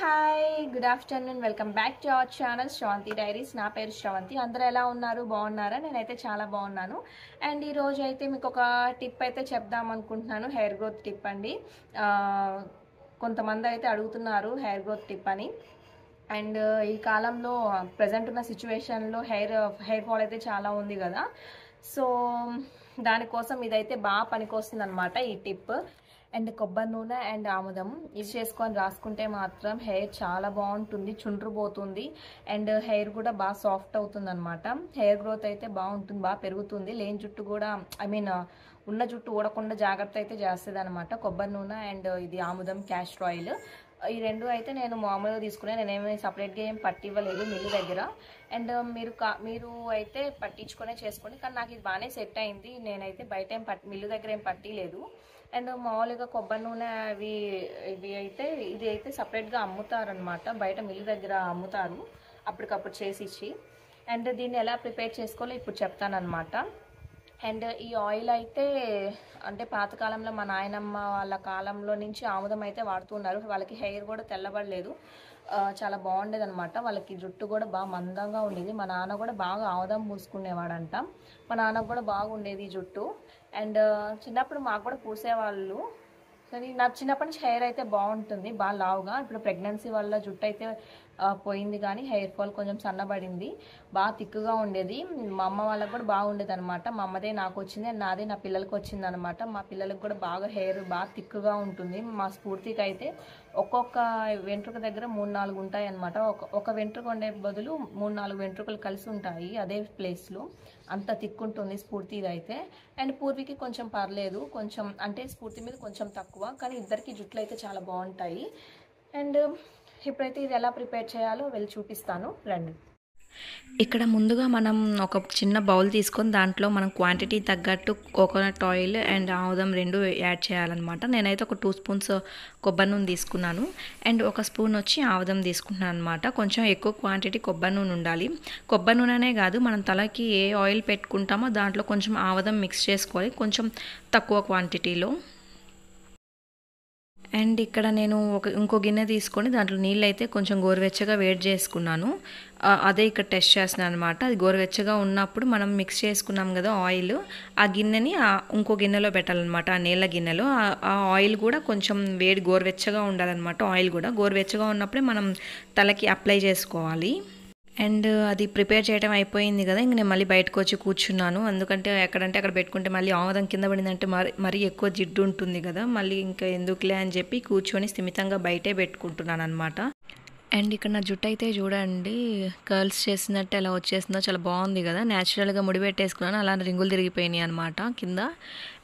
hi good afternoon welcome back to our channel Sravanthi diaries నా పేరు శ్రవంతి అందరూ ఎలా ఉన్నారు బాగున్నారా నేనైతే చాలా బాగున్నాను అండ్ ఈరోజు అయితే మీకు ఒక టిప్ అయితే చెప్దాం అనుకుంటున్నాను హెయిర్ గ్రోత్ టిప్ అండి కొంతమంది అయితే అడుగుతున్నారు హెయిర్ గ్రోత్ టిప్ అని అండ్ ఈ కాలంలో ప్రజెంట్ ఉన్న సిచ్యువేషన్లో హెయిర్ హెయిర్ ఫాల్ అయితే చాలా ఉంది కదా సో దానికోసం ఇదైతే బాగా పనికొస్తుంది అనమాట ఈ టిప్ అండ్ కొబ్బరి నూనె అండ్ ఆముదం ఇది చేసుకొని రాసుకుంటే మాత్రం హెయిర్ చాలా బాగుంటుంది చుండ్రు పోతుంది అండ్ హెయిర్ కూడా బాగా సాఫ్ట్ అవుతుంది అనమాట హెయిర్ గ్రోత్ అయితే బాగుంటుంది బాగా పెరుగుతుంది లేని జుట్టు కూడా ఐ మీన్ ఉన్న జుట్టు ఊడకుండా జాగ్రత్త అయితే చేస్తుంది అనమాట కొబ్బరి నూనె అండ్ ఇది ఆముదం క్యాస్టర్ ఆయిల్ ఈ రెండు అయితే నేను మామూలుగా తీసుకున్నాను నేనేమి సపరేట్గా ఏం పట్టివ్వలేదు మిల్లు దగ్గర అండ్ మీరు మీరు అయితే పట్టించుకునే చేసుకోండి కానీ నాకు ఇది బాగానే సెట్ అయింది నేనైతే బయట ఏం మిల్లు దగ్గర ఏం పట్టిలేదు అండ్ మామూలుగా కొబ్బరి నూనె అవి ఇవి అయితే ఇది అయితే సపరేట్గా అమ్ముతారు అనమాట బయట మిల్లు దగ్గర అమ్ముతారు అప్పటికప్పుడు చేసి ఇచ్చి అండ్ దీన్ని ఎలా ప్రిపేర్ చేసుకోవాలో ఇప్పుడు చెప్తానమాట అండ్ ఈ ఆయిల్ అయితే అంటే పాతకాలంలో మా నాయనమ్మ వాళ్ళ కాలంలో నుంచి ఆముదం అయితే వాడుతున్నారు వాళ్ళకి హెయిర్ కూడా తెల్లబడలేదు చాలా బాగుండేది అనమాట వాళ్ళకి జుట్టు కూడా బాగా మందంగా ఉండేది మా నాన్న కూడా బాగా ఆముదం పూసుకునేవాడంట మా నాన్నకు కూడా బాగుండేది జుట్టు అండ్ చిన్నప్పుడు మాకు కూడా పూసేవాళ్ళు కానీ నా చిన్నప్పటి నుంచి హెయిర్ అయితే బాగుంటుంది బాగా లావుగా ఇప్పుడు ప్రెగ్నెన్సీ వల్ల జుట్టు అయితే పోయింది కానీ హెయిర్ ఫాల్ కొంచెం సన్నబడింది బాగా తిక్కుగా ఉండేది మా అమ్మ వాళ్ళకు కూడా బాగుండేది అనమాట మా అమ్మదే నాకు వచ్చింది నాదే నా పిల్లలకి వచ్చింది అనమాట మా పిల్లలకు కూడా బాగా హెయిర్ బాగా తిక్కుగా ఉంటుంది మా స్ఫూర్తికి అయితే ఒక్కొక్క వెంట్రుక దగ్గర మూడు నాలుగు ఉంటాయి అనమాట ఒక ఒక వెంట్రుక ఉండే బదులు మూడు నాలుగు వెంట్రుకలు కలిసి ఉంటాయి అదే ప్లేస్లో అంత తిక్కుంటుంది స్ఫూర్తి అయితే అండ్ పూర్వీకి కొంచెం పర్లేదు కొంచెం అంటే స్ఫూర్తి మీద కొంచెం తక్కువ కానీ ఇద్దరికి జుట్లు అయితే చాలా బాగుంటాయి అండ్ ఇప్పుడైతే ఇది ఎలా ప్రిపేర్ చేయాలో వెళ్ళి చూపిస్తాను రండి ఇక్కడ ముందుగా మనం ఒక చిన్న బౌల్ తీసుకొని దాంట్లో మనం క్వాంటిటీ తగ్గట్టు కోకోనట్ ఆయిల్ అండ్ ఆముదం రెండు యాడ్ చేయాలన్నమాట నేనైతే ఒక టూ స్పూన్స్ కొబ్బరి నూనె తీసుకున్నాను అండ్ ఒక స్పూన్ వచ్చి ఆముదం తీసుకున్నాను అనమాట కొంచెం ఎక్కువ క్వాంటిటీ కొబ్బరి నూనె ఉండాలి కొబ్బరి నూనెనే కాదు మనం తలకి ఏ ఆయిల్ పెట్టుకుంటామో దాంట్లో కొంచెం ఆముదం మిక్స్ చేసుకోవాలి కొంచెం తక్కువ క్వాంటిటీలో అండ్ ఇక్కడ నేను ఒక ఇంకో గిన్నె తీసుకొని దాంట్లో నీళ్ళు అయితే కొంచెం గోరువెచ్చగా వేడి చేసుకున్నాను అదే ఇక్కడ టెస్ట్ చేస్తున్నాను అనమాట అది గోరువెచ్చగా ఉన్నప్పుడు మనం మిక్స్ చేసుకున్నాం కదా ఆయిల్ ఆ గిన్నెని ఇంకో గిన్నెలో పెట్టాలన్నమాట ఆ నీళ్ళ గిన్నెలో ఆ ఆయిల్ కూడా కొంచెం వేడి గోరువెచ్చగా ఉండాలన్నమాట ఆయిల్ కూడా గోరువెచ్చగా ఉన్నప్పుడే మనం తలకి అప్లై చేసుకోవాలి అండ్ అది ప్రిపేర్ చేయడం అయిపోయింది కదా ఇంక నేను మళ్ళీ బయటకు వచ్చి కూర్చున్నాను ఎందుకంటే ఎక్కడంటే అక్కడ పెట్టుకుంటే మళ్ళీ ఆమోదం కింద పడిందంటే మరి మరీ ఎక్కువ జిడ్డు ఉంటుంది కదా మళ్ళీ ఇంకా ఎందుకులే అని చెప్పి కూర్చొని స్థిమితంగా బయటే పెట్టుకుంటున్నాను అనమాట అండ్ ఇక్కడ నా జుట్టు అయితే చూడండి కర్ల్స్ చేసినట్టు ఎలా వచ్చేసిందో చాలా బాగుంది కదా న్యాచురల్గా ముడి పెట్టేసుకున్నాను అలా రింగులు తిరిగిపోయినాయి అనమాట కింద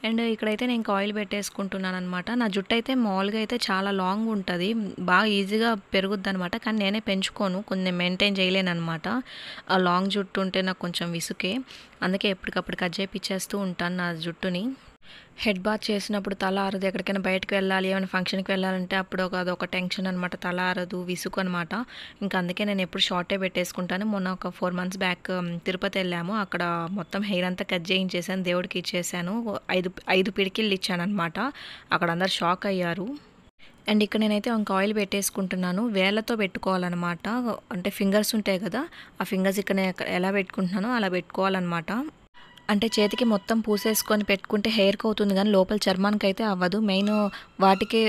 అండ్ ఇక్కడైతే నేను కాయిల్ పెట్టేసుకుంటున్నాను అనమాట నా జుట్టు అయితే మామూలుగా అయితే చాలా లాంగ్ ఉంటుంది బాగా ఈజీగా పెరుగుద్ది అనమాట కానీ నేనే పెంచుకోను కొంచెం మెయింటైన్ చేయలేను అనమాట ఆ లాంగ్ జుట్టు ఉంటే నాకు కొంచెం విసుకే అందుకే ఎప్పటికప్పుడు కట్ చేపిచ్చేస్తూ ఉంటాను నా జుట్టుని హెడ్ బాత్ చేసినప్పుడు తల ఆరదు ఎక్కడికైనా బయటకు వెళ్ళాలి ఏమైనా ఫంక్షన్కి వెళ్ళాలంటే అప్పుడు ఒక అదొక టెన్షన్ అనమాట తల ఆరదు విసుగు అనమాట ఇంకా అందుకే నేను ఎప్పుడు షార్టే పెట్టేసుకుంటాను మొన్న ఒక ఫోర్ మంత్స్ బ్యాక్ తిరుపతి వెళ్ళాము అక్కడ మొత్తం హెయిర్ అంతా కట్ చేయించేసాను దేవుడికి ఇచ్చేసాను ఐదు ఐదు పిడికిళ్ళు ఇచ్చానమాట అక్కడ అందరు షాక్ అయ్యారు అండ్ ఇక్కడ నేనైతే ఇంక ఆయిల్ పెట్టేసుకుంటున్నాను వేళ్ళతో పెట్టుకోవాలన్నమాట అంటే ఫింగర్స్ ఉంటాయి కదా ఆ ఫింగర్స్ ఇక్కడ ఎలా పెట్టుకుంటున్నానో అలా పెట్టుకోవాలన్నమాట అంటే చేతికి మొత్తం పూసేసుకొని పెట్టుకుంటే హెయిర్కి అవుతుంది కానీ లోపల చర్మానికి అయితే అవ్వదు మెయిన్ వాటికే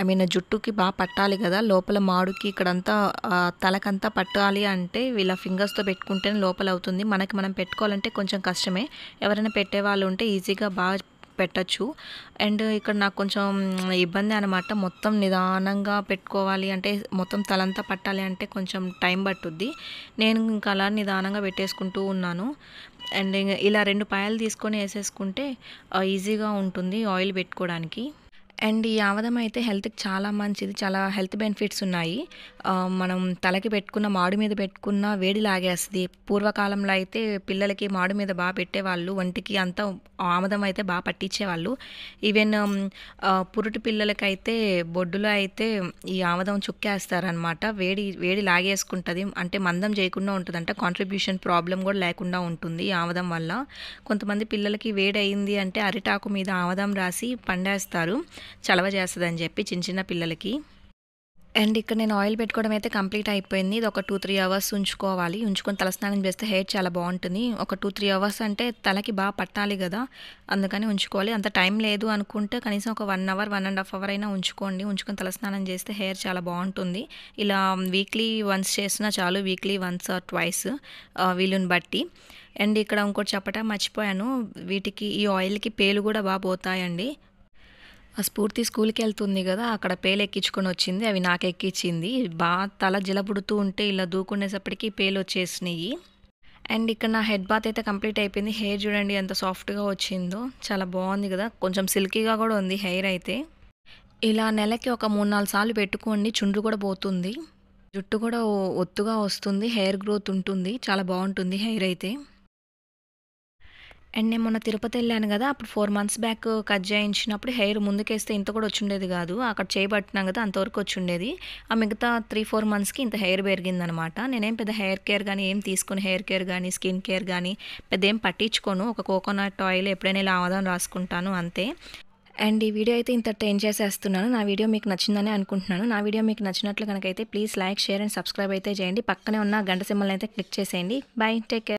ఐ మీన్ జుట్టుకి బాగా పట్టాలి కదా లోపల మాడుకి ఇక్కడంతా తలకంతా పట్టాలి అంటే వీళ్ళ ఫింగర్స్తో పెట్టుకుంటేనే లోపల అవుతుంది మనకి మనం పెట్టుకోవాలంటే కొంచెం కష్టమే ఎవరైనా పెట్టేవాళ్ళు ఉంటే ఈజీగా బాగా పెట్టచ్చు అండ్ ఇక్కడ నాకు కొంచెం ఇబ్బంది అనమాట మొత్తం నిదానంగా పెట్టుకోవాలి అంటే మొత్తం తలంతా పట్టాలి అంటే కొంచెం టైం పట్టుద్ది నేను ఇంకా అలా నిదానంగా పెట్టేసుకుంటూ ఉన్నాను అండ్ ఇలా రెండు పాయలు తీసుకొని వేసేసుకుంటే ఈజీగా ఉంటుంది ఆయిల్ పెట్టుకోవడానికి అండ్ ఈ ఆవదం అయితే హెల్త్కి చాలా మంచిది చాలా హెల్త్ బెనిఫిట్స్ ఉన్నాయి మనం తలకి పెట్టుకున్న మాడు మీద పెట్టుకున్న వేడి లాగేస్తుంది పూర్వకాలంలో అయితే పిల్లలకి మాడు మీద బాగా పెట్టేవాళ్ళు ఒంటికి అంతా ఆమదం అయితే బాగా పట్టించేవాళ్ళు ఈవెన్ పురుటి పిల్లలకైతే బొడ్డులో అయితే ఈ ఆమదం చుక్కేస్తారనమాట వేడి వేడి లాగేసుకుంటుంది అంటే మందం చేయకుండా ఉంటుంది అంటే కాంట్రిబ్యూషన్ ప్రాబ్లం కూడా లేకుండా ఉంటుంది ఈ ఆమదం వల్ల కొంతమంది పిల్లలకి వేడి అయింది అంటే అరిటాకు మీద ఆమదం రాసి పండేస్తారు చలవ చేస్తుందని చెప్పి చిన్న చిన్న పిల్లలకి అండ్ ఇక్కడ నేను ఆయిల్ పెట్టుకోవడం అయితే కంప్లీట్ అయిపోయింది ఇది ఒక టూ త్రీ అవర్స్ ఉంచుకోవాలి ఉంచుకొని తలస్నానం చేస్తే హెయిర్ చాలా బాగుంటుంది ఒక టూ త్రీ అవర్స్ అంటే తలకి బాగా పట్టాలి కదా అందుకని ఉంచుకోవాలి అంత టైం లేదు అనుకుంటే కనీసం ఒక one hour one and half hour అయినా ఉంచుకోండి ఉంచుకొని తలస్నానం చేస్తే హెయిర్ చాలా బాగుంటుంది ఇలా వీక్లీ వన్స్ చేసినా చాలు వీక్లీ వన్స్ ఆర్ ట్వైస్ వీలుని బట్టి అండ్ ఇక్కడ ఇంకోటి చెప్పటం మర్చిపోయాను వీటికి ఈ ఆయిల్కి పేలు కూడా బాగా పోతాయండి ఆ స్ఫూర్తి స్కూల్కి వెళ్తుంది కదా అక్కడ పేలు ఎక్కించుకొని వచ్చింది అవి నాకు ఎక్కించింది బాగా తల జిలబుడుతూ ఉంటే ఇలా దూకునేసప్పటికి పేలు వచ్చేసినాయి అండ్ ఇక్కడ నా హెడ్ బాత్ అయితే కంప్లీట్ అయిపోయింది హెయిర్ చూడండి ఎంత సాఫ్ట్గా వచ్చిందో చాలా బాగుంది కదా కొంచెం సిల్కీగా కూడా ఉంది హెయిర్ అయితే ఇలా నెలకి ఒక మూడు నాలుగు సార్లు పెట్టుకోండి చుండ్రు కూడా పోతుంది జుట్టు కూడా ఒత్తుగా వస్తుంది హెయిర్ గ్రోత్ ఉంటుంది చాలా బాగుంటుంది హెయిర్ అయితే అండ్ నేను మొన్న తిరుపతి వెళ్ళాను కదా అప్పుడు ఫోర్ మంత్స్ బ్యాక్ కట్ చేయించినప్పుడు హెయిర్ ముందుకేస్తే ఇంత కూడా వచ్చిండేది కాదు అక్కడ చేయబట్టినా కదా అంతవరకు ఉండేది ఆ మిగతా త్రీ ఫోర్ మంత్స్కి ఇంత హెయిర్ పెరిగింది అనమాట నేనేం పెద్ద హెయిర్ కేర్ కానీ ఏం తీసుకుని హెయిర్ కేర్ కానీ స్కిన్ కేర్ కానీ పెద్ద ఏం పట్టించుకోను ఒక కోకోనట్ ఆయిల్ ఎప్పుడైనా ఇలా ఆవదాం రాసుకుంటాను అంతే అండ్ ఈ వీడియో అయితే ఇంత ట్రైన్ చేసేస్తున్నాను నా వీడియో మీకు నచ్చిందని అనుకుంటున్నాను నా వీడియో మీకు నచ్చినట్లు అయితే please like share and subscribe అయితే చేయండి పక్కనే ఉన్న గంట సింబల్ అయితే క్లిక్ చేసేయండి బై టేక్ కేర్